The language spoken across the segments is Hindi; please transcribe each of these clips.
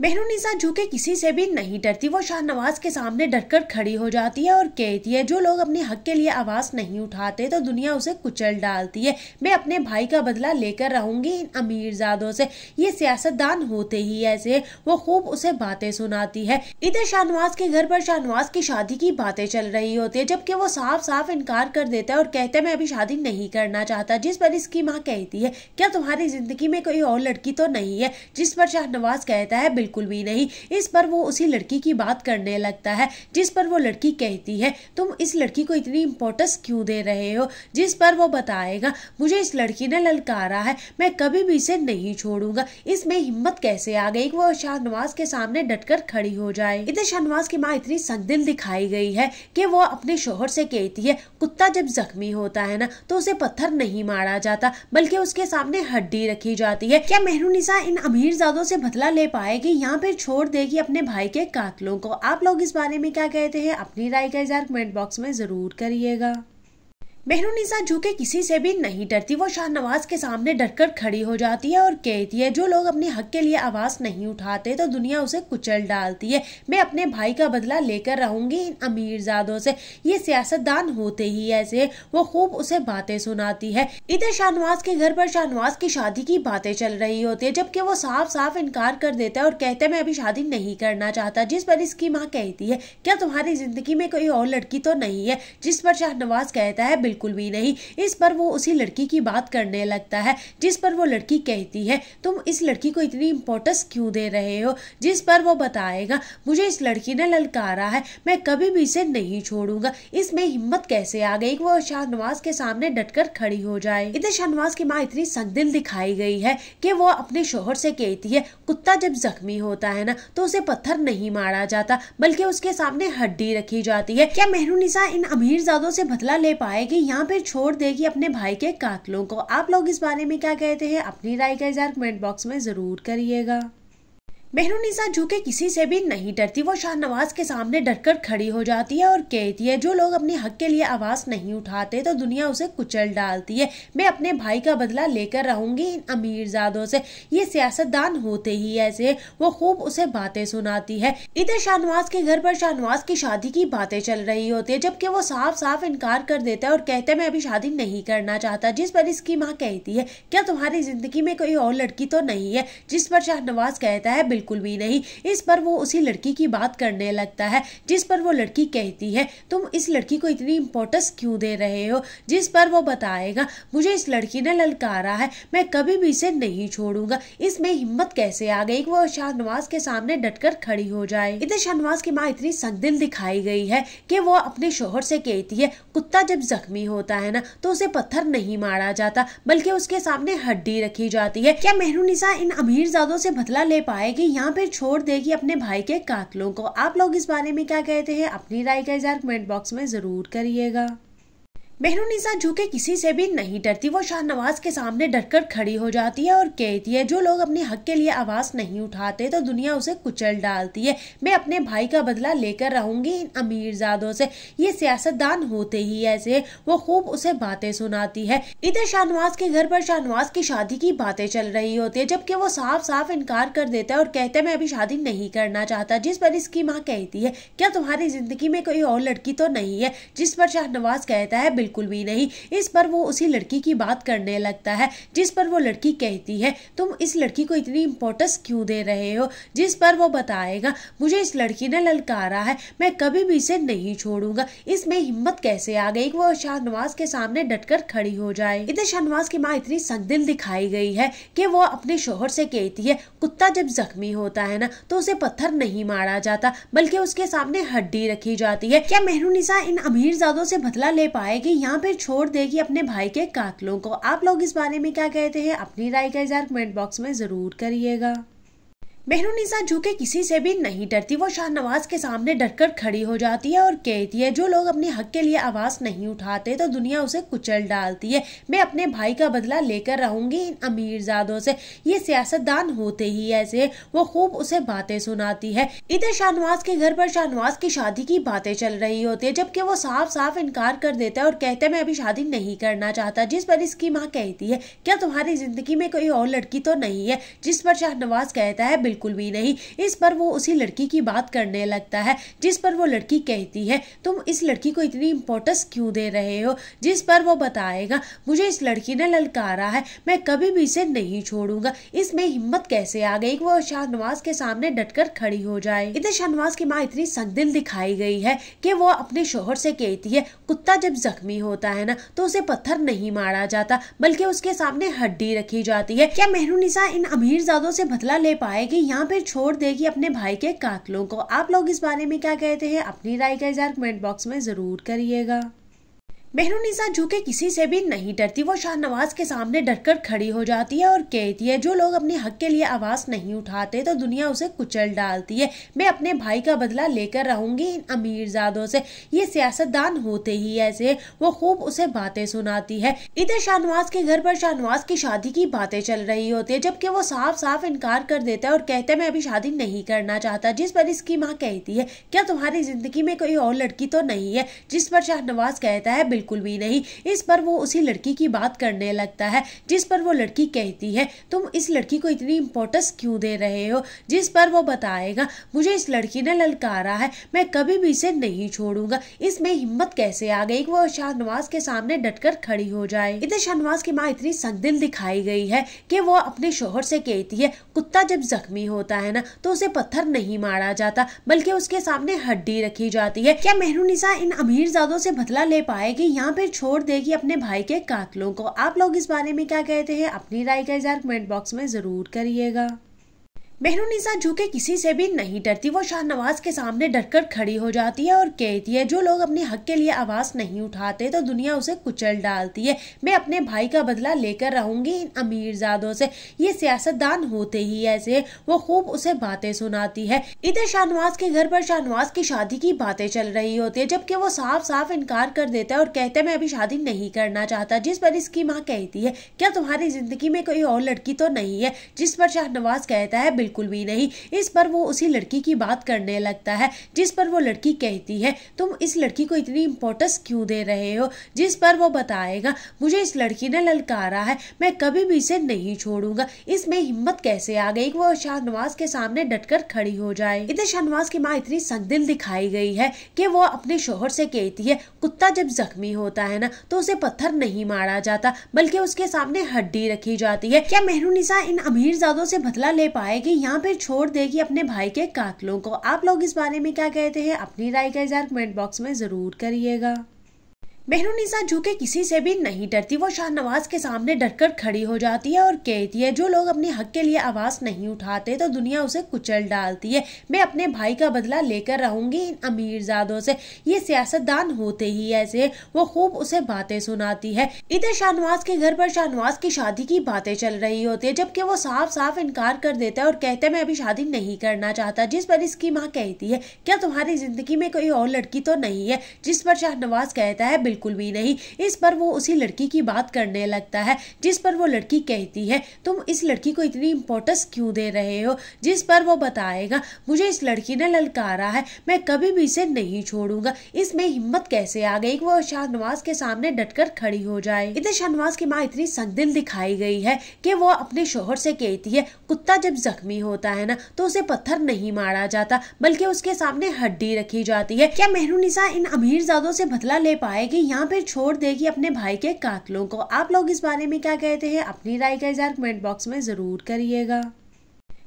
मेहरुनिसा जो के किसी से भी नहीं डरती वो शाहनवाज के सामने डरकर खड़ी हो जाती है और कहती है जो लोग अपने हक के लिए आवाज़ नहीं उठाते तो दुनिया उसे कुचल डालती है मैं अपने भाई का बदला लेकर रहूंगी इन अमीरजादों से ये सियासतदान होते ही ऐसे वो खूब उसे बातें सुनाती है इधर शाहनवाज के घर पर शाहनवाज की शादी की बातें चल रही होती है जबकि वो साफ साफ इनकार कर देता है और कहते मैं अभी शादी नहीं करना चाहता जिस पर इसकी माँ कहती है क्या तुम्हारी जिंदगी में कोई और लड़की तो नहीं है जिस पर शाहनवाज कहता है बिल्कुल भी नहीं इस पर वो उसी लड़की की बात करने लगता है जिस पर वो लड़की कहती है तुम इस लड़की को इतनी इम्पोर्टेंस क्यों दे रहे हो जिस पर वो बताएगा मुझे इस लड़की ने ललकारा है मैं कभी भी इसे नहीं छोड़ूंगा इसमें हिम्मत कैसे आ गई वो शाहनवाज के सामने डटकर खड़ी हो जाए इधर शाहनवाज की माँ इतनी संदिल दिखाई गई है कि वो अपने शोहर से कहती है कुत्ता जब जख्मी होता है ना तो उसे पत्थर नहीं मारा जाता बल्कि उसके सामने हड्डी रखी जाती है क्या मेहरू निशा इन अमीर जादों से बदला ले पाएगी यहाँ पर छोड़ देगी अपने भाई के कातलों को आप लोग इस बारे में क्या कहते हैं अपनी राय का इजहार कमेंट बॉक्स में ज़रूर करिएगा मेहरुनिसा झुके किसी से भी नहीं डरती वो शाहनवाज के सामने डरकर खड़ी हो जाती है और कहती है जो लोग अपने हक के लिए आवाज नहीं उठाते तो दुनिया उसे कुचल डालती है मैं अपने भाई का बदला लेकर रहूंगी इन अमीरजादों से ये सियासतदान होते ही ऐसे वो खूब उसे बातें सुनाती है इधर शाहनवाज के घर पर शाहनवाज की शादी की बातें चल रही होती है जबकि वो साफ साफ इनकार कर देता है और कहते हैं मैं अभी शादी नहीं करना चाहता जिस पर इसकी माँ कहती है क्या तुम्हारी जिंदगी में कोई और लड़की तो नहीं है जिस पर शाहनवाज कहता है बिल्कुल बिल्कुल भी नहीं इस पर वो उसी लड़की की बात करने लगता है जिस पर वो लड़की कहती है तुम इस लड़की को इतनी इम्पोर्टेंस क्यों दे रहे हो जिस पर वो बताएगा मुझे इस लड़की ने ललकारा है मैं कभी भी इसे नहीं छोड़ूंगा इसमें हिम्मत कैसे आ गई वो शाहनवाज के सामने डटकर खड़ी हो जाए इधर शाहनवाज की माँ इतनी संगदिल दिखाई गई है कि वो अपने शोहर से कहती है कुत्ता जब जख्मी होता है ना तो उसे पत्थर नहीं मारा जाता बल्कि उसके सामने हड्डी रखी जाती है क्या मेहरू निसा इन अमीर जादों से बदला ले पाएगी यहाँ पर छोड़ देगी अपने भाई के कातलों को आप लोग इस बारे में क्या कहते हैं अपनी राय का इजहार कमेंट बॉक्स में ज़रूर करिएगा मेहरुनिसा झुके किसी से भी नहीं डरती वो शाहनवाज के सामने डरकर खड़ी हो जाती है और कहती है जो लोग अपने हक के लिए आवाज़ नहीं उठाते तो दुनिया उसे कुचल डालती है मैं अपने भाई का बदला लेकर रहूंगी इन अमीरजादों से ये सियासतदान होते ही ऐसे वो खूब उसे बातें सुनाती है इधर शाहनवाज के घर पर शाहनवाज की शादी की बातें चल रही होती है जबकि वो साफ साफ इनकार कर देता है और कहते मैं अभी शादी नहीं करना चाहता जिस पर इसकी माँ कहती है क्या तुम्हारी जिंदगी में कोई और लड़की तो नहीं है जिस पर शाहनवाज कहता है बिल्कुल भी नहीं इस पर वो उसी लड़की की बात करने लगता है जिस पर वो लड़की कहती है तुम इस लड़की को इतनी इम्पोर्टेंस क्यों दे रहे हो जिस पर वो बताएगा मुझे इस लड़की ने ललकारा है मैं कभी भी इसे नहीं छोड़ूंगा इसमें हिम्मत कैसे आ गई वो शाहनवाज के सामने डटकर खड़ी हो जाए इधर शाहनवाज की माँ इतनी संगदिल दिखाई गई है कि वो अपने शोहर से कहती है कुत्ता जब जख्मी होता है ना तो उसे पत्थर नहीं मारा जाता बल्कि उसके सामने हड्डी रखी जाती है क्या मेहरू इन अमीर जादों से बदला ले पाएगी यहाँ पर छोड़ देगी अपने भाई के कातलों को आप लोग इस बारे में क्या कहते हैं अपनी राय का इजहार कमेंट बॉक्स में ज़रूर करिएगा मेहरुनिसा जो के किसी से भी नहीं डरती वो शाहनवाज के सामने डरकर खड़ी हो जाती है और कहती है जो लोग अपने हक के लिए आवाज़ नहीं उठाते तो दुनिया उसे कुचल डालती है मैं अपने भाई का बदला लेकर रहूंगी इन अमीरजादों से ये सियासतदान होते ही ऐसे वो खूब उसे बातें सुनाती है इधर शाहनवाज के घर पर शाहनवाज की शादी की बातें चल रही होती है जबकि वो साफ साफ इनकार कर देता है और कहते मैं अभी शादी नहीं करना चाहता जिस पर इसकी माँ कहती है क्या तुम्हारी जिंदगी में कोई और लड़की तो नहीं है जिस पर शाहनवाज कहता है बिल्कुल भी नहीं इस पर वो उसी लड़की की बात करने लगता है जिस पर वो लड़की कहती है तुम इस लड़की को इतनी इम्पोर्टेंस क्यों दे रहे हो जिस पर वो बताएगा मुझे इस लड़की ने ललकारा है मैं कभी भी इसे नहीं छोड़ूंगा इसमें हिम्मत कैसे आ गई वो शाहनवाज के सामने डटकर खड़ी हो जाए इधर शाहनवाज की माँ इतनी संगदिल दिखाई गई है कि वो अपने शोहर से कहती है कुत्ता जब जख्मी होता है ना तो उसे पत्थर नहीं मारा जाता बल्कि उसके सामने हड्डी रखी जाती है क्या मेहरू निशा इन अमीर जादों से बदला ले पाएगी यहाँ पर छोड़ देगी अपने भाई के काकलों को आप लोग इस बारे में क्या कहते हैं अपनी राय का इजहार कमेंट बॉक्स में ज़रूर करिएगा मेहरुनिसा झुके किसी से भी नहीं डरती वो शाहनवाज के सामने डरकर खड़ी हो जाती है और कहती है जो लोग अपने हक के लिए आवाज़ नहीं उठाते तो दुनिया उसे कुचल डालती है मैं अपने भाई का बदला लेकर रहूंगी इन अमीरजादों से ये सियासतदान होते ही ऐसे वो खूब उसे बातें सुनाती है इधर शाहनवाज के घर पर शाहनवाज की शादी की बातें चल रही होती है जबकि वो साफ साफ इनकार कर देता है और कहते हैं मैं अभी शादी नहीं करना चाहता जिस पर इसकी माँ कहती है क्या तुम्हारी जिंदगी में कोई और लड़की तो नहीं है जिस पर शाहनवाज कहता है बिल्कुल बिल्कुल भी नहीं इस पर वो उसी लड़की की बात करने लगता है जिस पर वो लड़की कहती है तुम इस लड़की को इतनी इम्पोर्टेंस क्यों दे रहे हो जिस पर वो बताएगा मुझे इस लड़की ने ललकारा है मैं कभी भी इसे नहीं छोड़ूंगा इसमें हिम्मत कैसे आ गई वो शाहनवाज के सामने डटकर खड़ी हो जाए इधर शाहनवाज की माँ इतनी संगदिल दिखाई गई है कि वो अपने शोहर से कहती है कुत्ता जब जख्मी होता है ना तो उसे पत्थर नहीं मारा जाता बल्कि उसके सामने हड्डी रखी जाती है क्या मेहरू निसा इन अमीर जादों से बदला ले पाएगी यहाँ पर छोड़ देगी अपने भाई के कातलों को आप लोग इस बारे में क्या कहते हैं अपनी राय का इजहार कमेंट बॉक्स में ज़रूर करिएगा मेहरुनिसा झुके किसी से भी नहीं डरती वो शाहनवाज के सामने डरकर खड़ी हो जाती है और कहती है जो लोग अपने हक के लिए आवाज़ नहीं उठाते तो दुनिया उसे कुचल डालती है मैं अपने भाई का बदला लेकर रहूंगी इन अमीरजादों से ये सियासतदान होते ही ऐसे वो खूब उसे बातें सुनाती है इधर शाहनवाज के घर पर शाहनवाज की शादी की बातें चल रही होती है जबकि वो साफ साफ इनकार कर देता है और कहते मैं अभी शादी नहीं करना चाहता जिस पर इसकी माँ कहती है क्या तुम्हारी जिंदगी में कोई और लड़की तो नहीं है जिस पर शाहनवाज कहता है बिल्कुल भी नहीं इस पर वो उसी लड़की की बात करने लगता है जिस पर वो लड़की कहती है तुम इस लड़की को इतनी इम्पोर्टेंस क्यों दे रहे हो जिस पर वो बताएगा मुझे इस लड़की ने ललकारा है मैं कभी भी इसे नहीं छोड़ूंगा इसमें हिम्मत कैसे आ गई वो शाहनवाज के सामने डटकर खड़ी हो जाए इधर शाहनवाज की माँ इतनी संगदिल दिखाई गई है कि वो अपने शोहर से कहती है कुत्ता जब जख्मी होता है ना तो उसे पत्थर नहीं मारा जाता बल्कि उसके सामने हड्डी रखी जाती है क्या मेहरू इन अमीर जादों से बदला ले पाएगी या पर छोड़ देगी अपने भाई के कातलों को आप लोग इस बारे में क्या कहते हैं अपनी राय का इजहार कमेंट बॉक्स में ज़रूर करिएगा मेहरुनिसा झुके किसी से भी नहीं डरती वो शाहनवाज के सामने डरकर खड़ी हो जाती है और कहती है जो लोग अपने हक के लिए आवाज़ नहीं उठाते तो दुनिया उसे कुचल डालती है मैं अपने भाई का बदला लेकर रहूंगी इन अमीरजादों से ये सियासतदान होते ही ऐसे वो खूब उसे बातें सुनाती है इधर शाहनवाज के घर पर शाहनवाज की शादी की बातें चल रही होती है जबकि वो साफ साफ इनकार कर देता है और कहते मैं अभी शादी नहीं करना चाहता जिस पर इसकी माँ कहती है क्या तुम्हारी जिंदगी में कोई और लड़की तो नहीं है जिस पर शाहनवाज कहता है बिल्कुल भी नहीं इस पर वो उसी लड़की की बात करने लगता है जिस पर वो लड़की कहती है तुम इस लड़की को इतनी इम्पोर्टेंस क्यों दे रहे हो जिस पर वो बताएगा मुझे इस लड़की ने ललकारा है मैं कभी भी इसे नहीं छोड़ूंगा इसमें हिम्मत कैसे आ गई वो शाहनवाज के सामने डटकर खड़ी हो जाए इधर शाहनवाज की माँ इतनी संगदिल दिखाई गई है कि वो अपने शोहर से कहती है कुत्ता जब जख्मी होता है ना तो उसे पत्थर नहीं मारा जाता बल्कि उसके सामने हड्डी रखी जाती है क्या मेहरू निशा इन अमीर जादों से बदला ले पाएगी यहाँ पर छोड़ देगी अपने भाई के कातलों को आप लोग इस बारे में क्या कहते हैं अपनी राय का इजहार कमेंट बॉक्स में ज़रूर करिएगा मेहरुनिसा झुके किसी से भी नहीं डरती वो शाहनवाज के सामने डरकर खड़ी हो जाती है और कहती है जो लोग अपने हक के लिए आवाज़ नहीं उठाते तो दुनिया उसे कुचल डालती है मैं अपने भाई का बदला लेकर रहूंगी इन अमीरजादों से ये सियासतदान होते ही ऐसे वो खूब उसे बातें सुनाती है इधर शाहनवाज के घर पर शाहनवाज की शादी की बातें चल रही होती है जबकि वो साफ साफ इनकार कर देता है और कहते हैं मैं अभी शादी नहीं करना चाहता जिस पर इसकी माँ कहती है क्या तुम्हारी जिंदगी में कोई और लड़की तो नहीं है जिस पर शाहनवाज कहता है बिल्कुल बिल्कुल भी नहीं इस पर वो उसी लड़की की बात करने लगता है जिस पर वो लड़की कहती है तुम इस लड़की को इतनी इम्पोर्टेंस क्यों दे रहे हो जिस पर वो बताएगा मुझे इस लड़की ने ललकारा है मैं कभी भी इसे नहीं छोड़ूंगा इसमें हिम्मत कैसे आ गई वो शाहनवाज के सामने डटकर खड़ी हो जाए इधर शाहनवाज की माँ इतनी संगदिल दिखाई गई है कि वो अपने शोहर से कहती है कुत्ता जब जख्मी होता है ना तो उसे पत्थर नहीं मारा जाता बल्कि उसके सामने हड्डी रखी जाती है क्या मेहरू निसा इन अमीर जादों से बदला ले पाएगी यहाँ पर छोड़ देगी अपने भाई के कातलों को आप लोग इस बारे में क्या कहते हैं अपनी राय का इजहार कमेंट बॉक्स में ज़रूर करिएगा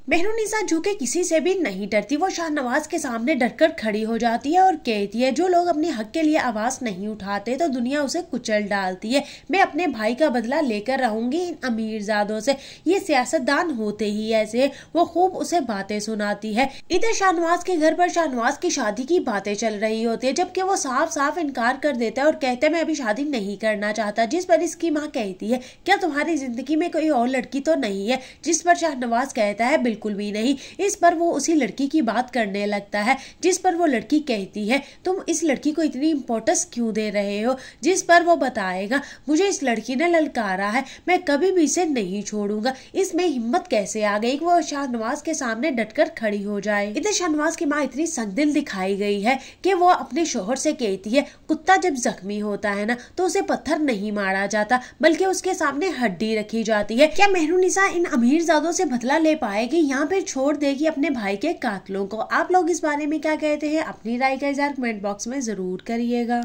मेहरुनिसा झुके किसी से भी नहीं डरती वो शाहनवाज के सामने डरकर खड़ी हो जाती है और कहती है जो लोग अपने हक के लिए आवाज़ नहीं उठाते तो दुनिया उसे कुचल डालती है मैं अपने भाई का बदला लेकर रहूंगी इन अमीरजादों से ये सियासतदान होते ही ऐसे वो खूब उसे बातें सुनाती है इधर शाहनवाज के घर पर शाहनवाज की शादी की बातें चल रही होती है जबकि वो साफ साफ इनकार कर देता है और कहते हैं मैं अभी शादी नहीं करना चाहता जिस पर इसकी माँ कहती है क्या तुम्हारी जिंदगी में कोई और लड़की तो नहीं है जिस पर शाहनवाज कहता है बिल्कुल भी नहीं इस पर वो उसी लड़की की बात करने लगता है जिस पर वो लड़की कहती है तुम इस लड़की को इतनी इम्पोर्टेंस क्यों दे रहे हो जिस पर वो बताएगा मुझे इस लड़की ने ललकारा है मैं कभी भी इसे नहीं छोड़ूंगा इसमें हिम्मत कैसे आ गई वो शाहनवाज के सामने डटकर खड़ी हो जाए इधर शाहनवाज की माँ इतनी संगदिल दिखाई गई है कि वो अपने शोहर से कहती है कुत्ता जब जख्मी होता है ना तो उसे पत्थर नहीं मारा जाता बल्कि उसके सामने हड्डी रखी जाती है क्या मेहरू निसा इन अमीर जादों से बदला ले पाएगी यहाँ पर छोड़ देगी अपने भाई के कातलों को आप लोग इस बारे में क्या कहते हैं अपनी राय का इजहार कमेंट बॉक्स में ज़रूर करिएगा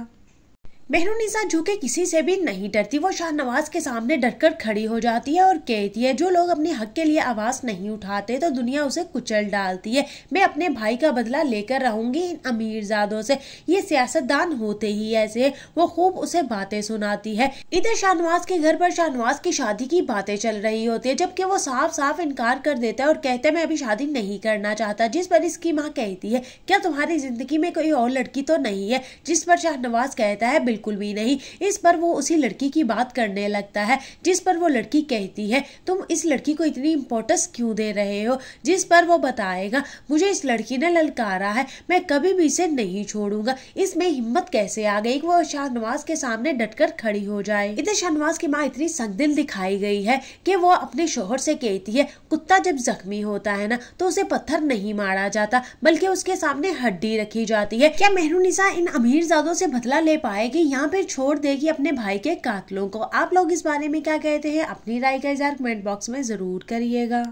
मेहरुनिसा झुके किसी से भी नहीं डरती वो शाहनवाज के सामने डरकर खड़ी हो जाती है और कहती है जो लोग अपने हक के लिए आवाज़ नहीं उठाते तो दुनिया उसे कुचल डालती है मैं अपने भाई का बदला लेकर रहूंगी इन अमीरजादों से ये सियासतदान होते ही ऐसे वो खूब उसे बातें सुनाती है इधर शाहनवाज के घर पर शाहनवाज की शादी की बातें चल रही होती है जबकि वो साफ साफ इनकार कर देता है और कहते मैं अभी शादी नहीं करना चाहता जिस पर इसकी माँ कहती है क्या तुम्हारी जिंदगी में कोई और लड़की तो नहीं है जिस पर शाहनवाज कहता है बिल्कुल भी नहीं इस पर वो उसी लड़की की बात करने लगता है जिस पर वो लड़की कहती है तुम इस लड़की को इतनी इम्पोर्टेंस क्यों दे रहे हो जिस पर वो बताएगा मुझे इस लड़की ने ललकारा है मैं कभी भी इसे नहीं छोड़ूंगा इसमें हिम्मत कैसे आ गई वो शाहनवाज के सामने डटकर खड़ी हो जाए इधर शाहनवाज की माँ इतनी संगदिल दिखाई गई है कि वो अपने शोहर से कहती है कुत्ता जब जख्मी होता है ना तो उसे पत्थर नहीं मारा जाता बल्कि उसके सामने हड्डी रखी जाती है क्या मेहरू निशा इन अमीर जादों से बदला ले पाएगी यहाँ पर छोड़ देगी अपने भाई के कातलों को आप लोग इस बारे में क्या कहते हैं अपनी राय का इजहार कमेंट बॉक्स में ज़रूर करिएगा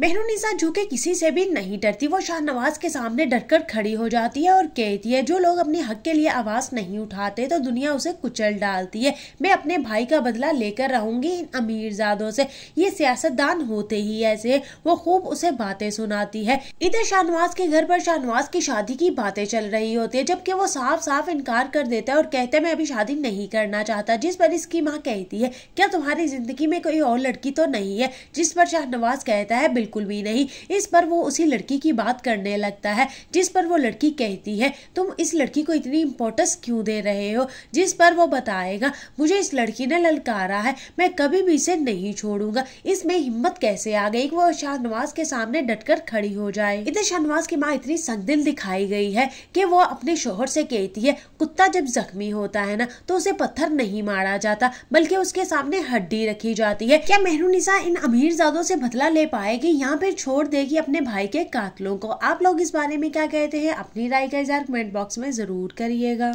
मेहरुनिसा झुके किसी से भी नहीं डरती वो शाहनवाज के सामने डरकर खड़ी हो जाती है और कहती है जो लोग अपने हक के लिए आवाज़ नहीं उठाते तो दुनिया उसे कुचल डालती है मैं अपने भाई का बदला लेकर रहूंगी इन अमीरजादों से ये सियासतदान होते ही ऐसे वो खूब उसे बातें सुनाती है इधर शाहनवाज के घर पर शाहनवाज की शादी की बातें चल रही होती है जबकि वो साफ साफ इनकार कर देता है और कहते हैं मैं अभी शादी नहीं करना चाहता जिस पर इसकी माँ कहती है क्या तुम्हारी जिंदगी में कोई और लड़की तो नहीं है जिस पर शाहनवाज कहता है बिल्कुल भी नहीं इस पर वो उसी लड़की की बात करने लगता है जिस पर वो लड़की कहती है तुम इस लड़की को इतनी इम्पोर्टेंस क्यों दे रहे हो जिस पर वो बताएगा मुझे इस लड़की ने ललकारा है मैं कभी भी इसे नहीं छोड़ूंगा इसमें हिम्मत कैसे आ गई वो शाहनवाज के सामने डटकर खड़ी हो जाए इधर शाहनवाज की माँ इतनी संगदिल दिखाई गई है कि वो अपने शोहर से कहती है कुत्ता जब जख्मी होता है ना तो उसे पत्थर नहीं मारा जाता बल्कि उसके सामने हड्डी रखी जाती है क्या मेहरू निसा इन अमीर जादों से बदला ले पाएगी यहाँ पर छोड़ देगी अपने भाई के कातलों को आप लोग इस बारे में क्या कहते हैं अपनी राय का इजहार कमेंट बॉक्स में ज़रूर करिएगा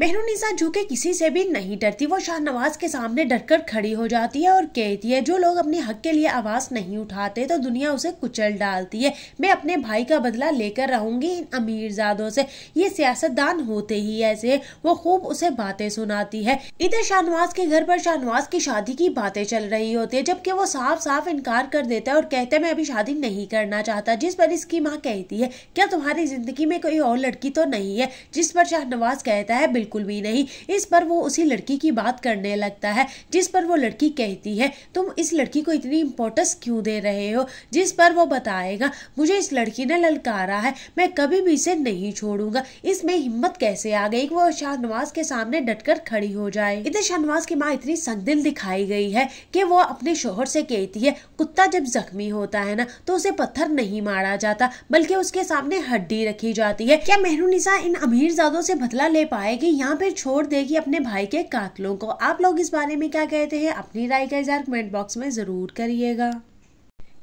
मेहरूनिसा झुके किसी से भी नहीं डरती वो शाहनवाज के सामने डरकर खड़ी हो जाती है और कहती है जो लोग अपने हक के लिए आवाज नहीं उठाते तो दुनिया उसे कुचल डालती है मैं अपने भाई का बदला लेकर रहूंगी इन अमीरजादों से ये सियासतदान होते ही ऐसे वो खूब उसे बातें सुनाती है इधर शाहनवाज के घर पर शाहनवाज की शादी की बातें चल रही होती है जबकि वो साफ साफ इनकार कर देता है और कहते हैं मैं अभी शादी नहीं करना चाहता जिस पर इसकी माँ कहती है क्या तुम्हारी जिंदगी में कोई और लड़की तो नहीं है जिस पर शाहनवाज कहता है बिल्कुल बिल्कुल भी नहीं इस पर वो उसी लड़की की बात करने लगता है जिस पर वो लड़की कहती है तुम इस लड़की को इतनी इम्पोर्टेंस क्यों दे रहे हो जिस पर वो बताएगा मुझे इस लड़की ने ललकारा है मैं कभी भी इसे नहीं छोड़ूंगा इसमें हिम्मत कैसे आ गई वो शाहनवाज के सामने डटकर खड़ी हो जाए इधर शाहनवाज की माँ इतनी संगदिल दिखाई गई है कि वो अपने शोहर से कहती है कुत्ता जब जख्मी होता है ना तो उसे पत्थर नहीं मारा जाता बल्कि उसके सामने हड्डी रखी जाती है क्या मेहरू इन अमीर जादों से बदला ले पाएगी यहाँ पर छोड़ देगी अपने भाई के कातलों को आप लोग इस बारे में क्या कहते हैं अपनी राय का इजहार कमेंट बॉक्स में ज़रूर करिएगा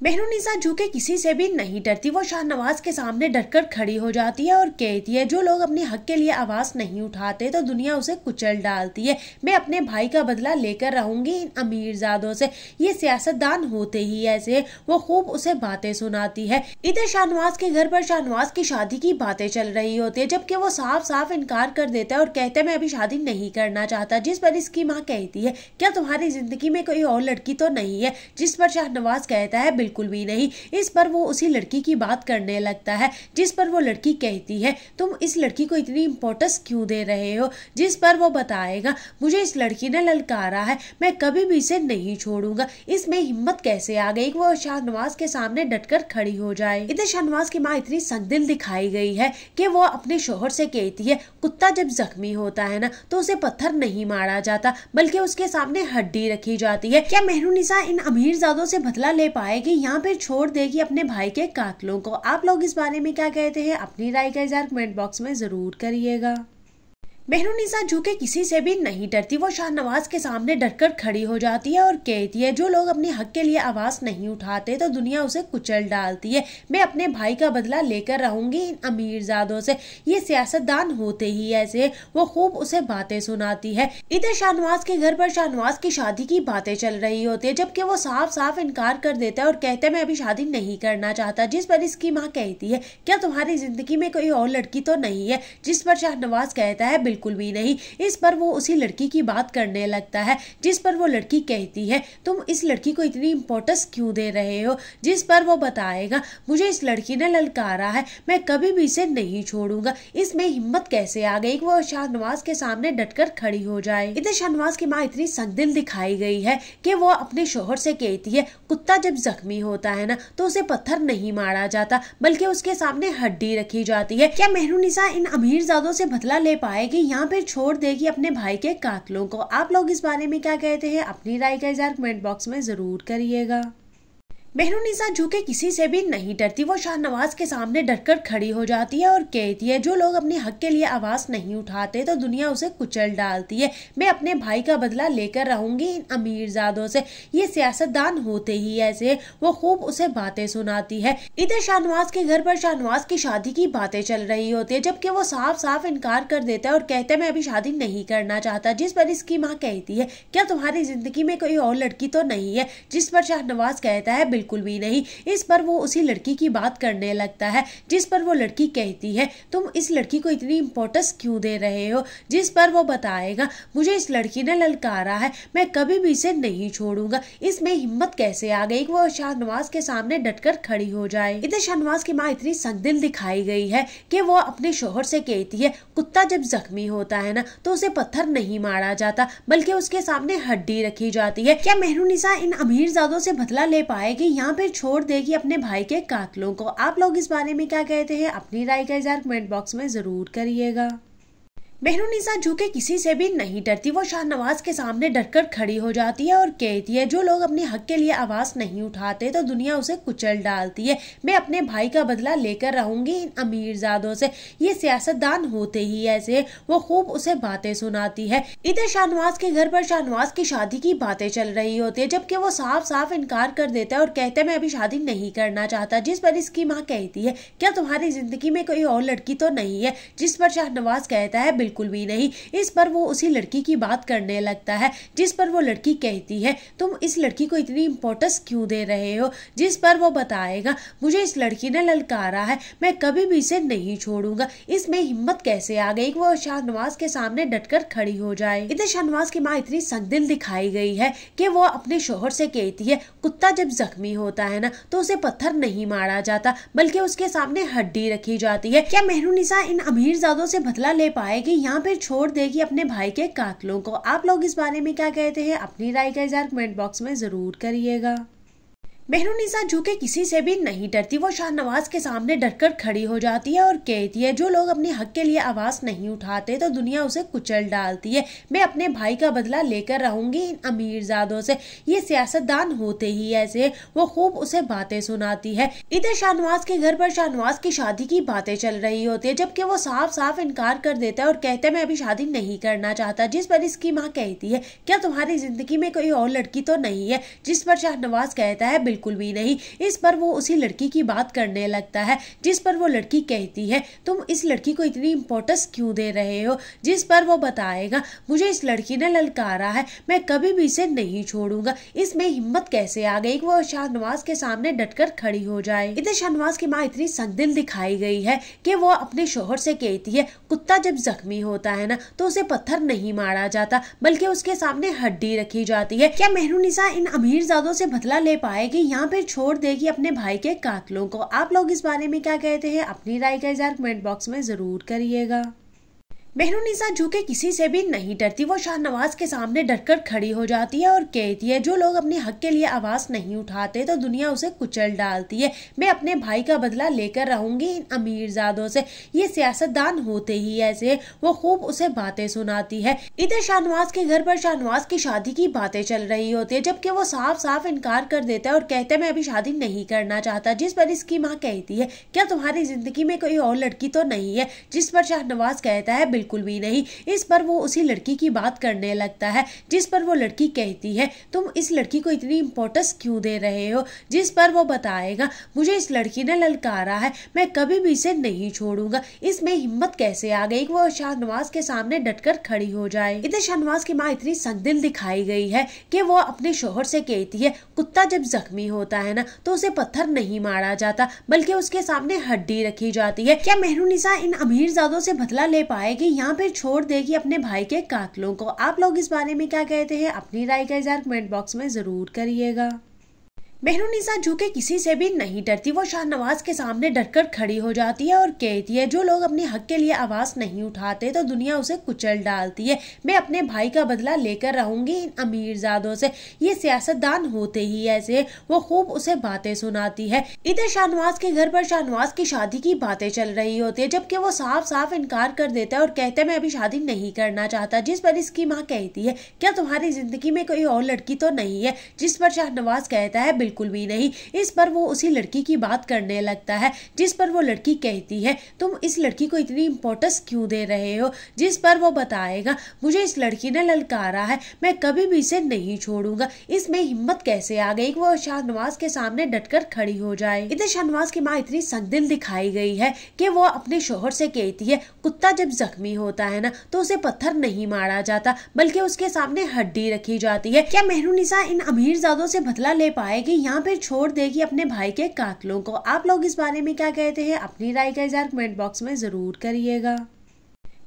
मेहरूनिसा झुके किसी से भी नहीं डरती वो शाहनवाज के सामने डरकर खड़ी हो जाती है और कहती है जो लोग अपने हक के लिए आवाज़ नहीं उठाते तो दुनिया उसे कुचल डालती है मैं अपने भाई का बदला लेकर रहूंगी इन अमीरजादों से ये सियासतदान होते ही ऐसे वो खूब उसे बातें सुनाती है इधर शाहनवाज के घर पर शाहनवाज की शादी की बातें चल रही होती है जबकि वो साफ साफ इनकार कर देता है और कहते मैं अभी शादी नहीं करना चाहता जिस पर इसकी माँ कहती है क्या तुम्हारी जिंदगी में कोई और लड़की तो नहीं है जिस पर शाहनवाज कहता है बिल्कुल भी नहीं इस पर वो उसी लड़की की बात करने लगता है जिस पर वो लड़की कहती है तुम इस लड़की को इतनी इम्पोर्टेंस क्यों दे रहे हो जिस पर वो बताएगा मुझे इस लड़की ने ललकारा है मैं कभी भी इसे नहीं छोड़ूंगा इसमें हिम्मत कैसे आ गई वो शाहनवाज के सामने डटकर खड़ी हो जाए इधर शाहनवाज की माँ इतनी संगदिल दिखाई गई है कि वो अपने शोहर से कहती है कुत्ता जब जख्मी होता है ना तो उसे पत्थर नहीं मारा जाता बल्कि उसके सामने हड्डी रखी जाती है क्या मेहरू इन अमीर जादों से बदला ले पाएगी यहाँ पर छोड़ देगी अपने भाई के कातलों को आप लोग इस बारे में क्या कहते हैं अपनी राय का इजहार कमेंट बॉक्स में ज़रूर करिएगा मेहरुनिसा जू किसी से भी नहीं डरती वो शाहनवाज के सामने डरकर खड़ी हो जाती है और कहती है जो लोग अपने हक के लिए आवाज़ नहीं उठाते तो दुनिया उसे कुचल डालती है मैं अपने भाई का बदला लेकर रहूंगी इन अमीरजादों से ये सियासतदान होते ही ऐसे वो खूब उसे बातें सुनाती है इधर शाहनवाज के घर पर शाहनवाज की शादी की बातें चल रही होती है जबकि वो साफ साफ इनकार कर देता है और कहते मैं अभी शादी नहीं करना चाहता जिस पर इसकी माँ कहती है क्या तुम्हारी जिंदगी में कोई और लड़की तो नहीं है जिस पर शाहनवाज कहता है बिल्कुल भी नहीं इस पर वो उसी लड़की की बात करने लगता है जिस पर वो लड़की कहती है तुम इस लड़की को इतनी इम्पोर्टेंस क्यों दे रहे हो जिस पर वो बताएगा मुझे इस लड़की ने ललकारा है मैं कभी भी इसे नहीं छोड़ूंगा इसमें हिम्मत कैसे आ गई वो शाहनवाज के सामने डटकर खड़ी हो जाए इधर शाहनवाज की माँ इतनी संगदिल दिखाई गई है कि वो अपने शोहर से कहती है कुत्ता जब जख्मी होता है ना तो उसे पत्थर नहीं मारा जाता बल्कि उसके सामने हड्डी रखी जाती है क्या मेहरू निशा इन अमीर जादों से बदला ले पाएगी यहाँ पर छोड़ देगी अपने भाई के कातलों को आप लोग इस बारे में क्या कहते हैं अपनी राय का इजहार कमेंट बॉक्स में ज़रूर करिएगा मेहरूनिसा झुके किसी से भी नहीं डरती वो शाहनवाज के सामने डरकर खड़ी हो जाती है और कहती है जो लोग अपने हक के लिए आवाज नहीं उठाते तो दुनिया उसे कुचल डालती है मैं अपने भाई का बदला लेकर रहूंगी इन अमीरजादों से ये सियासतदान होते ही ऐसे वो खूब उसे बातें सुनाती है इधर शाहनवाज के घर पर शाहनवाज की शादी की बातें चल रही होती है जबकि वो साफ साफ इनकार कर देता है और कहते हैं मैं अभी शादी नहीं करना चाहता जिस पर इसकी माँ कहती है क्या तुम्हारी जिंदगी में कोई और लड़की तो नहीं है जिस पर शाहनवाज कहता है बिल्कुल बिल्कुल भी नहीं इस पर वो उसी लड़की की बात करने लगता है जिस पर वो लड़की कहती है तुम इस लड़की को इतनी इम्पोर्टेंस क्यों दे रहे हो जिस पर वो बताएगा मुझे इस लड़की ने ललकारा है मैं कभी भी इसे नहीं छोड़ूंगा इसमें हिम्मत कैसे आ गई वो शाहनवाज के सामने डटकर खड़ी हो जाए इधर शाहनवाज की माँ इतनी संगदिल दिखाई गई है कि वो अपने शोहर से कहती है कुत्ता जब जख्मी होता है ना तो उसे पत्थर नहीं मारा जाता बल्कि उसके सामने हड्डी रखी जाती है क्या मेहरू निसा इन अमीर जादों से बदला ले पाएगी यहाँ पर छोड़ देगी अपने भाई के कातलों को आप लोग इस बारे में क्या कहते हैं अपनी राय का इजहार कमेंट बॉक्स में ज़रूर करिएगा मेहरुनिसा झुके किसी से भी नहीं डरती वो शाहनवाज के सामने डरकर खड़ी हो जाती है और कहती है जो लोग अपने हक के लिए आवाज़ नहीं उठाते तो दुनिया उसे कुचल डालती है मैं अपने भाई का बदला लेकर रहूंगी इन अमीरजादों से ये सियासतदान होते ही ऐसे वो खूब उसे बातें सुनाती है इधर शाहनवाज के घर पर शाहनवाज की शादी की बातें चल रही होती है जबकि वो साफ साफ इनकार कर देता है और कहते मैं अभी शादी नहीं करना चाहता जिस पर इसकी माँ कहती है क्या तुम्हारी जिंदगी में कोई और लड़की तो नहीं है जिस पर शाहनवाज कहता है बिल्कुल भी नहीं इस पर वो उसी लड़की की बात करने लगता है जिस पर वो लड़की कहती है तुम इस लड़की को इतनी इम्पोर्टेंस क्यों दे रहे हो जिस पर वो बताएगा मुझे इस लड़की ने ललकारा है मैं कभी भी इसे नहीं छोड़ूंगा इसमें हिम्मत कैसे आ गई वो शाहनवाज के सामने डटकर खड़ी हो जाए इधर शाहनवाज की माँ इतनी संगदिल दिखाई गई है कि वो अपने शोहर से कहती है कुत्ता जब जख्मी होता है ना तो उसे पत्थर नहीं मारा जाता बल्कि उसके सामने हड्डी रखी जाती है क्या मेहरू निशा इन अमीर जादों से बदला ले पाएगी या फिर छोड़ देगी अपने भाई के कातलों को आप लोग इस बारे में क्या कहते हैं अपनी राय का इजहार कमेंट बॉक्स में ज़रूर करिएगा मेहरुनिसा जो के किसी से भी नहीं डरती वो शाहनवाज के सामने डरकर खड़ी हो जाती है और कहती है जो लोग अपने हक के लिए आवाज़ नहीं उठाते तो दुनिया उसे कुचल डालती है मैं अपने भाई का बदला लेकर रहूंगी इन अमीरजादों से ये सियासतदान होते ही ऐसे वो खूब उसे बातें सुनाती है इधर शाहनवाज के घर पर शाहनवाज की शादी की बातें चल रही होती है जबकि वो साफ साफ इनकार कर देता है और कहते मैं अभी शादी नहीं करना चाहता जिस पर इसकी माँ कहती है क्या तुम्हारी जिंदगी में कोई और लड़की तो नहीं है जिस पर शाहनवाज कहता है बिल्कुल भी नहीं इस पर वो उसी लड़की की बात करने लगता है जिस पर वो लड़की कहती है तुम इस लड़की को इतनी इम्पोर्टेंस क्यों दे रहे हो जिस पर वो बताएगा मुझे इस लड़की ने ललकारा है मैं कभी भी इसे नहीं छोड़ूंगा इसमें हिम्मत कैसे आ गई वो शाहनवाज के सामने डटकर खड़ी हो जाए इधर शाहनवाज की माँ इतनी संगदिल दिखाई गई है कि वो अपने शोहर से कहती है कुत्ता जब जख्मी होता है ना तो उसे पत्थर नहीं मारा जाता बल्कि उसके सामने हड्डी रखी जाती है क्या मेहरू निसा इन अमीर जादों से बदला ले पाएगी यहाँ पे छोड़ देगी अपने भाई के कातलों को आप लोग इस बारे में क्या कहते हैं अपनी राय का इजहार कमेंट बॉक्स में ज़रूर करिएगा मेहरूनिसा झुके किसी से भी नहीं डरती वो शाहनवाज के सामने डरकर खड़ी हो जाती है और कहती है जो लोग अपने हक के लिए आवाज़ नहीं उठाते तो दुनिया उसे कुचल डालती है मैं अपने भाई का बदला लेकर रहूंगी इन अमीरजादों से ये सियासतदान होते ही ऐसे वो खूब उसे बातें सुनाती है इधर शाहनवाज के घर पर शाहनवाज की शादी की बातें चल रही होती है जबकि वो साफ साफ इनकार कर देता है और कहते हैं मैं अभी शादी नहीं करना चाहता जिस पर इसकी माँ कहती है क्या तुम्हारी जिंदगी में कोई और लड़की तो नहीं है जिस पर शाहनवाज कहता है बिल्कुल बिल्कुल भी नहीं इस पर वो उसी लड़की की बात करने लगता है जिस पर वो लड़की कहती है तुम इस लड़की को इतनी इम्पोर्टेंस क्यों दे रहे हो जिस पर वो बताएगा मुझे इस लड़की ने ललकारा है मैं कभी भी इसे नहीं छोड़ूंगा इसमें हिम्मत कैसे आ गई वो शाहनवाज के सामने डटकर खड़ी हो जाए इधर शाहनवाज की माँ इतनी संगदिल दिखाई गई है कि वो अपने शोहर से कहती है कुत्ता जब जख्मी होता है ना तो उसे पत्थर नहीं मारा जाता बल्कि उसके सामने हड्डी रखी जाती है क्या मेहरू निसा इन अमीर जादों से बदला ले पाएगी यहाँ पर छोड़ देगी अपने भाई के कातलों को आप लोग इस बारे में क्या कहते हैं अपनी राय का इजहार कमेंट बॉक्स में ज़रूर करिएगा मेहरुनिसा झुके किसी से भी नहीं डरती वो शाहनवाज के सामने डरकर खड़ी हो जाती है और कहती है जो लोग अपने हक के लिए आवाज़ नहीं उठाते तो दुनिया उसे कुचल डालती है मैं अपने भाई का बदला लेकर रहूंगी इन अमीरजादों से ये सियासतदान होते ही ऐसे वो खूब उसे बातें सुनाती है इधर शाहनवाज के घर पर शाहनवाज की शादी की बातें चल रही होती है जबकि वो साफ साफ इनकार कर देता है और कहते मैं अभी शादी नहीं करना चाहता जिस पर इसकी माँ कहती है क्या तुम्हारी जिंदगी में कोई और लड़की तो नहीं है जिस पर शाहनवाज कहता है बिल्कुल भी नहीं इस पर वो उसी लड़की की बात करने लगता है जिस पर वो लड़की कहती है तुम इस लड़की को इतनी इम्पोर्टेंस क्यों दे रहे हो जिस पर वो बताएगा मुझे इस लड़की ने ललकारा है मैं कभी भी इसे नहीं छोड़ूंगा इसमें हिम्मत कैसे आ गई वो शाहनवाज के सामने डटकर खड़ी हो जाए इधर शाहनवाज की माँ इतनी संगदिल दिखाई गई है कि वो अपने शोहर से कहती है कुत्ता जब जख्मी होता है ना तो उसे पत्थर नहीं मारा जाता बल्कि उसके सामने हड्डी रखी जाती है क्या मेहरू इन अमीर जादों से बदला ले पाएगी यहाँ पर छोड़ देगी अपने भाई के कातलों को आप लोग इस बारे में क्या कहते हैं अपनी राय का इजहार कमेंट बॉक्स में ज़रूर करिएगा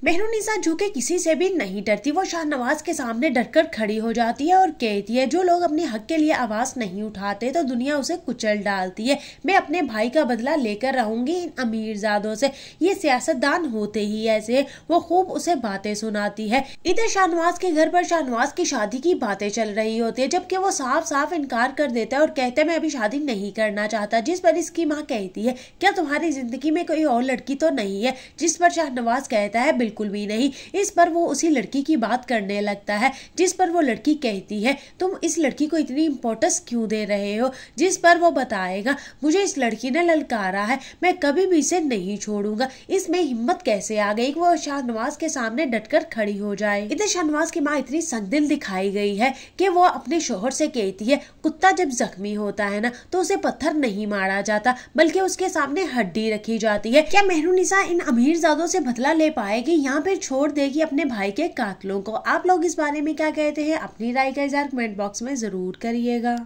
मेहरुनिसा जो के किसी से भी नहीं डरती वो शाहनवाज के सामने डरकर खड़ी हो जाती है और कहती है जो लोग अपने हक के लिए आवाज़ नहीं उठाते तो दुनिया उसे कुचल डालती है मैं अपने भाई का बदला लेकर रहूंगी इन अमीरजादों से ये सियासतदान होते ही ऐसे वो खूब उसे बातें सुनाती है इधर शाहनवाज के घर पर शाहनवाज की शादी की बातें चल रही होती है जबकि वो साफ साफ इनकार कर देता है और कहते मैं अभी शादी नहीं करना चाहता जिस पर इसकी माँ कहती है क्या तुम्हारी जिंदगी में कोई और लड़की तो नहीं है जिस पर शाहनवाज कहता है बिल्कुल भी नहीं इस पर वो उसी लड़की की बात करने लगता है जिस पर वो लड़की कहती है तुम इस लड़की को इतनी इम्पोर्टेंस क्यों दे रहे हो जिस पर वो बताएगा मुझे इस लड़की ने ललकारा है मैं कभी भी इसे नहीं छोड़ूंगा इसमें हिम्मत कैसे आ गई वो शाहनवाज के सामने डटकर खड़ी हो जाए इधर शाहनवाज की माँ इतनी संगदिल दिखाई गई है कि वो अपने शोहर से कहती है कुत्ता जब जख्मी होता है ना तो उसे पत्थर नहीं मारा जाता बल्कि उसके सामने हड्डी रखी जाती है क्या मेहरू निशा इन अमीर जादों से बदला ले पाएगी यहाँ पर छोड़ देगी अपने भाई के कातलों को आप लोग इस बारे में क्या कहते हैं अपनी राय का इजहार कमेंट बॉक्स में ज़रूर करिएगा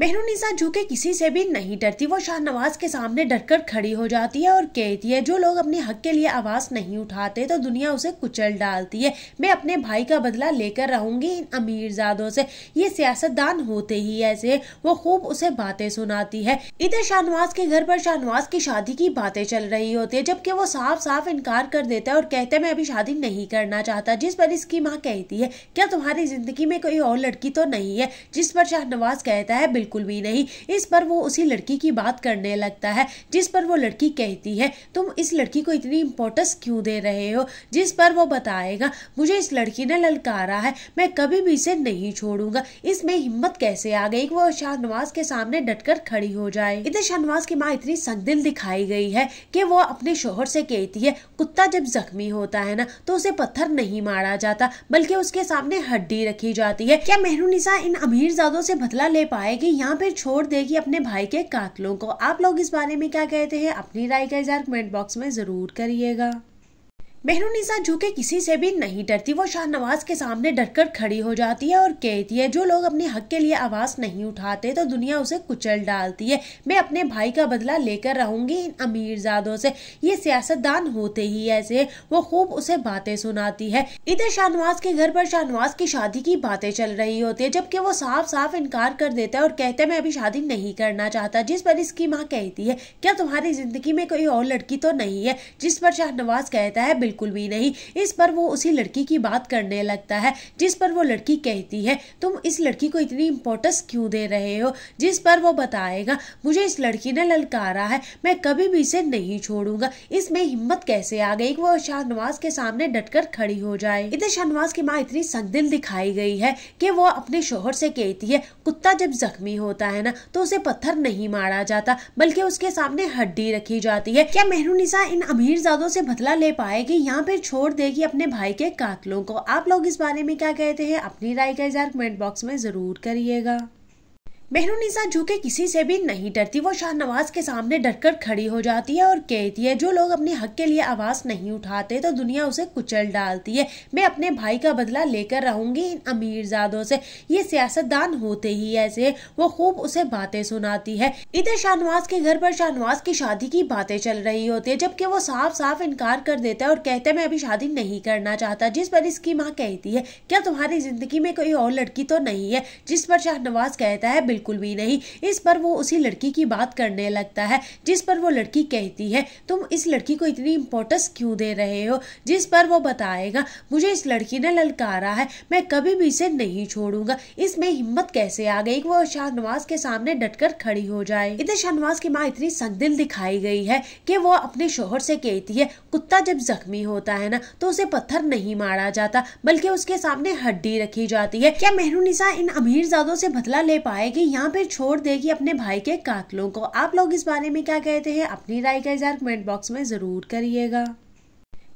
मेहरुनिसा झुके किसी से भी नहीं डरती वो शाहनवाज के सामने डरकर खड़ी हो जाती है और कहती है जो लोग अपने हक के लिए आवाज़ नहीं उठाते तो दुनिया उसे कुचल डालती है मैं अपने भाई का बदला लेकर रहूंगी इन अमीरजादों से ये सियासतदान होते ही ऐसे वो खूब उसे बातें सुनाती है इधर शाहनवाज के घर पर शाहनवाज की शादी की बातें चल रही होती है जबकि वो साफ साफ इनकार कर देता है और कहते हैं मैं अभी शादी नहीं करना चाहता जिस पर इसकी माँ कहती है क्या तुम्हारी जिंदगी में कोई और लड़की तो नहीं है जिस पर शाहनवाज कहता है बिल्कुल बिल्कुल भी नहीं इस पर वो उसी लड़की की बात करने लगता है जिस पर वो लड़की कहती है तुम इस लड़की को इतनी इम्पोर्टेंस क्यों दे रहे हो जिस पर वो बताएगा मुझे इस लड़की ने ललकारा है मैं कभी भी इसे नहीं छोड़ूंगा इसमें हिम्मत कैसे आ गई वो शाहनवाज के सामने डटकर खड़ी हो जाए इधर शाहनवाज की माँ इतनी संगदिल दिखाई गई है कि वो अपने शोहर से कहती है कुत्ता जब जख्मी होता है ना तो उसे पत्थर नहीं मारा जाता बल्कि उसके सामने हड्डी रखी जाती है क्या मेहरू निसा इन अमीर जादों से बदला ले पाएगी यहाँ पर छोड़ देगी अपने भाई के कातलों को आप लोग इस बारे में क्या कहते हैं अपनी राय का इजहार कमेंट बॉक्स में ज़रूर करिएगा मेहरुनिसा झुके किसी से भी नहीं डरती वो शाहनवाज के सामने डरकर खड़ी हो जाती है और कहती है जो लोग अपने हक के लिए आवाज नहीं उठाते तो दुनिया उसे कुचल डालती है मैं अपने भाई का बदला लेकर रहूंगी इन अमीरजादों से ये सियासतदान होते ही ऐसे वो खूब उसे बातें सुनाती है इधर शाहनवाज के घर पर शाहनवाज की शादी की बातें चल रही होती है जबकि वो साफ साफ इनकार कर देता है और कहते मैं अभी शादी नहीं करना चाहता जिस पर इसकी माँ कहती है क्या तुम्हारी जिंदगी में कोई और लड़की तो नहीं है जिस पर शाहनवाज कहता है बिल्कुल भी नहीं इस पर वो उसी लड़की की बात करने लगता है जिस पर वो लड़की कहती है तुम इस लड़की को इतनी इम्पोर्टेंस क्यों दे रहे हो जिस पर वो बताएगा मुझे इस लड़की ने ललकारा है मैं कभी भी इसे नहीं छोड़ूंगा इसमें हिम्मत कैसे आ गई वो शाहनवाज के सामने डटकर खड़ी हो जाए इधर शाहनवाज की माँ इतनी संगदिल दिखाई गई है कि वो अपने शोहर से कहती है कुत्ता जब जख्मी होता है ना तो उसे पत्थर नहीं मारा जाता बल्कि उसके सामने हड्डी रखी जाती है क्या मेहरू इन अमीर जादों से बदला ले पाएगी यहाँ पर छोड़ देगी अपने भाई के कातलों को आप लोग इस बारे में क्या कहते हैं अपनी राय का इजहार कमेंट बॉक्स में ज़रूर करिएगा मेहरुनिसा झुके किसी से भी नहीं डरती वो शाहनवाज के सामने डरकर खड़ी हो जाती है और कहती है जो लोग अपने हक के लिए आवाज़ नहीं उठाते तो दुनिया उसे कुचल डालती है मैं अपने भाई का बदला लेकर रहूंगी इन अमीरजादों से ये सियासतदान होते ही ऐसे वो खूब उसे बातें सुनाती है इधर शाहनवाज के घर पर शाहनवाज की शादी की बातें चल रही होती है जबकि वो साफ साफ इनकार कर देता है और कहते मैं अभी शादी नहीं करना चाहता जिस पर इसकी माँ कहती है क्या तुम्हारी जिंदगी में कोई और लड़की तो नहीं है जिस पर शाहनवाज कहता है बिल्कुल भी नहीं इस पर वो उसी लड़की की बात करने लगता है जिस पर वो लड़की कहती है तुम इस लड़की को इतनी इम्पोर्टेंस क्यों दे रहे हो जिस पर वो बताएगा मुझे इस लड़की ने ललकारा है मैं कभी भी इसे नहीं छोड़ूंगा इसमें हिम्मत कैसे आ गई वो शाहनवाज के सामने डटकर खड़ी हो जाए इधर शाहनवाज की माँ इतनी संगदिल दिखाई गई है कि वो अपने शोहर से कहती है कुत्ता जब जख्मी होता है ना तो उसे पत्थर नहीं मारा जाता बल्कि उसके सामने हड्डी रखी जाती है क्या मेहरू निशा इन अमीर जादों से बदला ले पाएगी यहाँ पर छोड़ देगी अपने भाई के कातलों को आप लोग इस बारे में क्या कहते हैं अपनी राय का इजहार कमेंट बॉक्स में ज़रूर करिएगा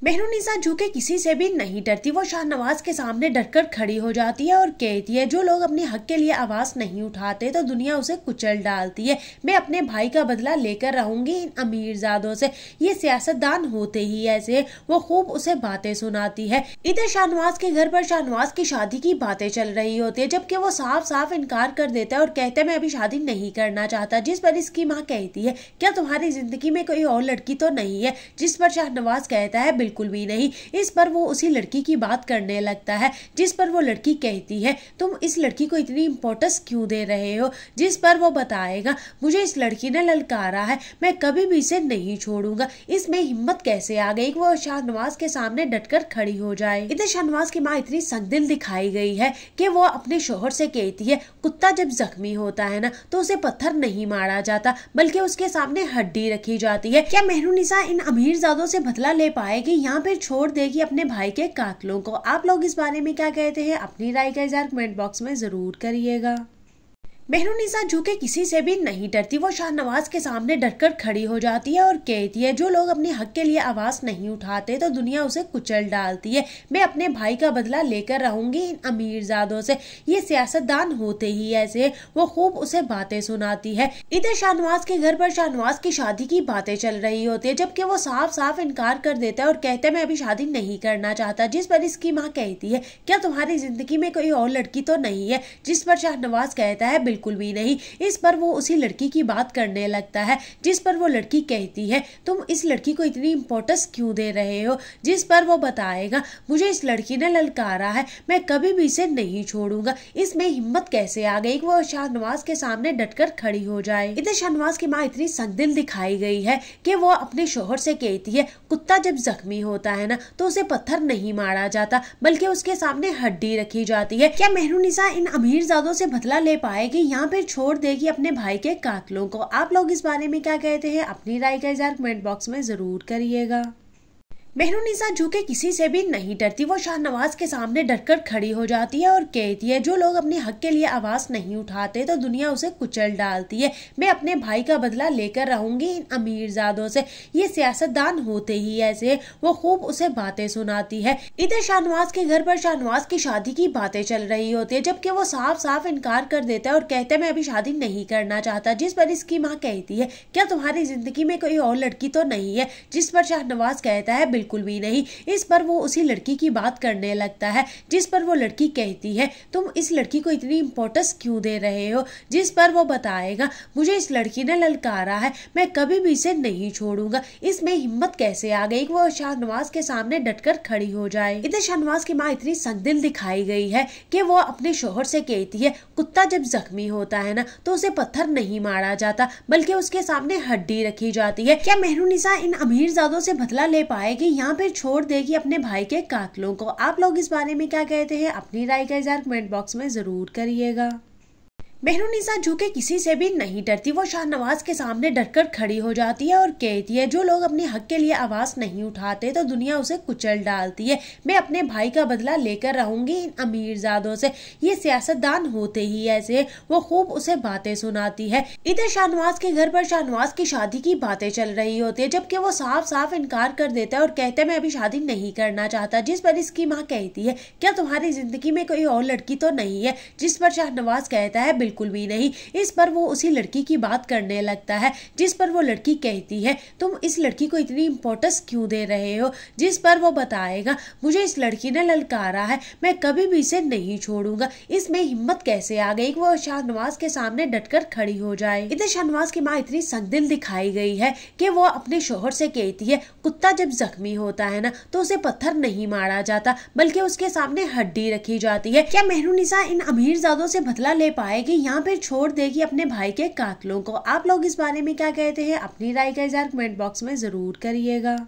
मेहरुनिसा झुके किसी से भी नहीं डरती वो शाहनवाज के सामने डरकर खड़ी हो जाती है और कहती है जो लोग अपने हक के लिए आवाज़ नहीं उठाते तो दुनिया उसे कुचल डालती है मैं अपने भाई का बदला लेकर रहूंगी इन अमीरजादों से ये सियासतदान होते ही ऐसे वो खूब उसे बातें सुनाती है इधर शाहनवाज के घर पर शाहनवाज की शादी की बातें चल रही होती है जबकि वो साफ साफ इनकार कर देता है और कहते हैं मैं अभी शादी नहीं करना चाहता जिस पर इसकी माँ कहती है क्या तुम्हारी जिंदगी में कोई और लड़की तो नहीं है जिस पर शाहनवाज कहता है बिल्कुल भी नहीं इस पर वो उसी लड़की की बात करने लगता है जिस पर वो लड़की कहती है तुम इस लड़की को इतनी इम्पोर्टेंस क्यों दे रहे हो जिस पर वो बताएगा मुझे इस लड़की ने ललकारा है मैं कभी भी इसे नहीं छोड़ूंगा इसमें हिम्मत कैसे आ गई वो शाहनवाज के सामने डटकर खड़ी हो जाए इधर शाहनवाज की माँ इतनी संगदिल दिखाई गई है कि वो अपने शोहर से कहती है कुत्ता जब जख्मी होता है ना तो उसे पत्थर नहीं मारा जाता बल्कि उसके सामने हड्डी रखी जाती है क्या मेहरू निसा इन अमीर जादों से बदला ले पाएगी यहाँ पर छोड़ देगी अपने भाई के कातलों को आप लोग इस बारे में क्या कहते हैं अपनी राय का इजहार कमेंट बॉक्स में ज़रूर करिएगा मेहरून झुके किसी से भी नहीं डरती वो शाहनवाज के सामने डरकर खड़ी हो जाती है और कहती है जो लोग अपने हक के लिए आवाज नहीं उठाते तो दुनिया उसे कुचल डालती है मैं अपने भाई का बदला लेकर रहूंगी इन अमीरजादों से ये सियासतदान होते ही ऐसे वो खूब उसे बातें सुनाती है इधर शाहनवाज के घर पर शाहनवाज की शादी की बातें चल रही होती है जबकि वो साफ साफ इनकार कर देता है और कहते मैं अभी शादी नहीं करना चाहता जिस पर इसकी माँ कहती है क्या तुम्हारी जिंदगी में कोई और लड़की तो नहीं है जिस पर शाहनवाज कहता है बिल्कुल बिल्कुल भी नहीं इस पर वो उसी लड़की की बात करने लगता है जिस पर वो लड़की कहती है तुम इस लड़की को इतनी इम्पोर्टेंस क्यों दे रहे हो जिस पर वो बताएगा मुझे इस लड़की ने ललकारा है मैं कभी भी इसे नहीं छोड़ूंगा इसमें हिम्मत कैसे आ गई वो शाहनवाज के सामने डटकर खड़ी हो जाए इधर शाहनवाज की माँ इतनी संगदिल दिखाई गई है कि वो अपने शोहर से कहती है कुत्ता जब जख्मी होता है ना तो उसे पत्थर नहीं मारा जाता बल्कि उसके सामने हड्डी रखी जाती है क्या मेहरू इन अमीर जादों से बदला ले पाएगी यहाँ पर छोड़ देगी अपने भाई के कातलों को आप लोग इस बारे में क्या कहते हैं अपनी राय का इजहार कमेंट बॉक्स में ज़रूर करिएगा मेहरुनिसा जू के किसी से भी नहीं डरती वो शाहनवाज के सामने डरकर खड़ी हो जाती है और कहती है जो लोग अपने हक के लिए आवाज नहीं उठाते तो दुनिया उसे कुचल डालती है मैं अपने भाई का बदला लेकर रहूंगी इन अमीरजादों से ये सियासतदान होते ही ऐसे वो खूब उसे बातें सुनाती है इधर शाहनवाज के घर पर शाहनवाज की शादी की बातें चल रही होती है जबकि वो साफ साफ इनकार कर देता है और कहते मैं अभी शादी नहीं करना चाहता जिस पर इसकी माँ कहती है क्या तुम्हारी जिंदगी में कोई और लड़की तो नहीं है जिस पर शाहनवाज कहता है बिल्कुल भी नहीं इस पर वो उसी लड़की की बात करने लगता है जिस पर वो लड़की कहती है तुम इस लड़की को इतनी इम्पोर्टेंस क्यों दे रहे हो जिस पर वो बताएगा मुझे इस लड़की ने ललकारा है मैं कभी भी इसे नहीं छोड़ूंगा इसमें हिम्मत कैसे आ गई वो शाहनवाज के सामने डटकर खड़ी हो जाए इधर शाहनवाज की माँ इतनी संगदिल दिखाई गई है कि वो अपने शोहर से कहती है कुत्ता जब जख्मी होता है ना तो उसे पत्थर नहीं मारा जाता बल्कि उसके सामने हड्डी रखी जाती है क्या मेहरू निशा इन अमीर जादों से बदला ले पाएगी यहाँ पर छोड़ देगी अपने भाई के कातलों को आप लोग इस बारे में क्या कहते हैं अपनी राय का इजहार कमेंट बॉक्स में ज़रूर करिएगा मेहरुनिसा झुके किसी से भी नहीं डरती वो शाहनवाज के सामने डरकर खड़ी हो जाती है और कहती है जो लोग अपने हक के लिए आवाज़ नहीं उठाते तो दुनिया उसे कुचल डालती है मैं अपने भाई का बदला लेकर रहूंगी इन अमीरजादों से ये सियासतदान होते ही ऐसे वो खूब उसे बातें सुनाती है इधर शाहनवाज के घर पर शाहनवाज की शादी की बातें चल रही होती है जबकि वो साफ साफ इनकार कर देता है और कहते मैं अभी शादी नहीं करना चाहता जिस पर इसकी माँ कहती है क्या तुम्हारी जिंदगी में कोई और लड़की तो नहीं है जिस पर शाहनवाज कहता है बिल्कुल भी नहीं इस पर वो उसी लड़की की बात करने लगता है जिस पर वो लड़की कहती है तुम इस लड़की को इतनी इम्पोर्टेंस क्यों दे रहे हो जिस पर वो बताएगा मुझे इस लड़की ने ललकारा है मैं कभी भी इसे नहीं छोड़ूंगा इसमें हिम्मत कैसे आ गई वो शाहनवाज के सामने डटकर खड़ी हो जाए इधर शाहनवाज की माँ इतनी संदिल दिखाई गई है कि वो अपने शोहर से कहती है कुत्ता जब जख्मी होता है ना तो उसे पत्थर नहीं मारा जाता बल्कि उसके सामने हड्डी रखी जाती है क्या मेहरू निशा इन अमीर जादों से बदला ले पाएगी यहाँ पर छोड़ देगी अपने भाई के कातलों को आप लोग इस बारे में क्या कहते हैं अपनी राय का इजहार कमेंट बॉक्स में ज़रूर करिएगा